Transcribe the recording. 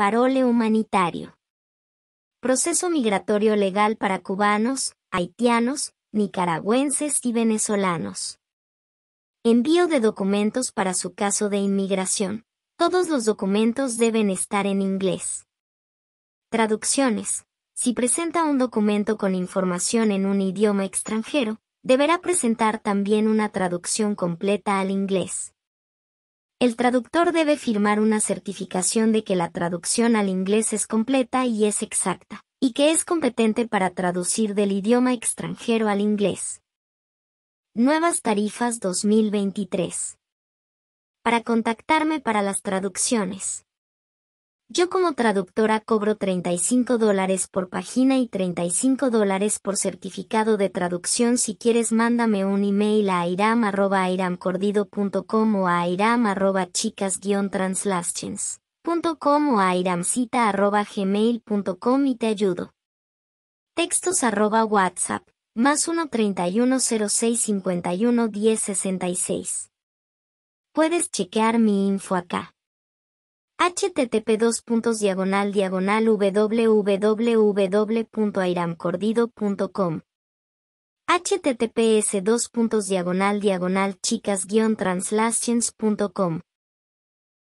Parole humanitario. Proceso migratorio legal para cubanos, haitianos, nicaragüenses y venezolanos. Envío de documentos para su caso de inmigración. Todos los documentos deben estar en inglés. Traducciones. Si presenta un documento con información en un idioma extranjero, deberá presentar también una traducción completa al inglés el traductor debe firmar una certificación de que la traducción al inglés es completa y es exacta, y que es competente para traducir del idioma extranjero al inglés. Nuevas tarifas 2023. Para contactarme para las traducciones. Yo como traductora cobro 35 dólares por página y 35 dólares por certificado de traducción. Si quieres mándame un email a iram@iramcordido.com o a iramchicas translationscom o a gmail.com y te ayudo. Textos arroba WhatsApp, más 13106511066. Puedes chequear mi info acá http dos puntos diagonal diagonal www.airamcordido.com https dos puntos diagonal diagonal chicas translations.com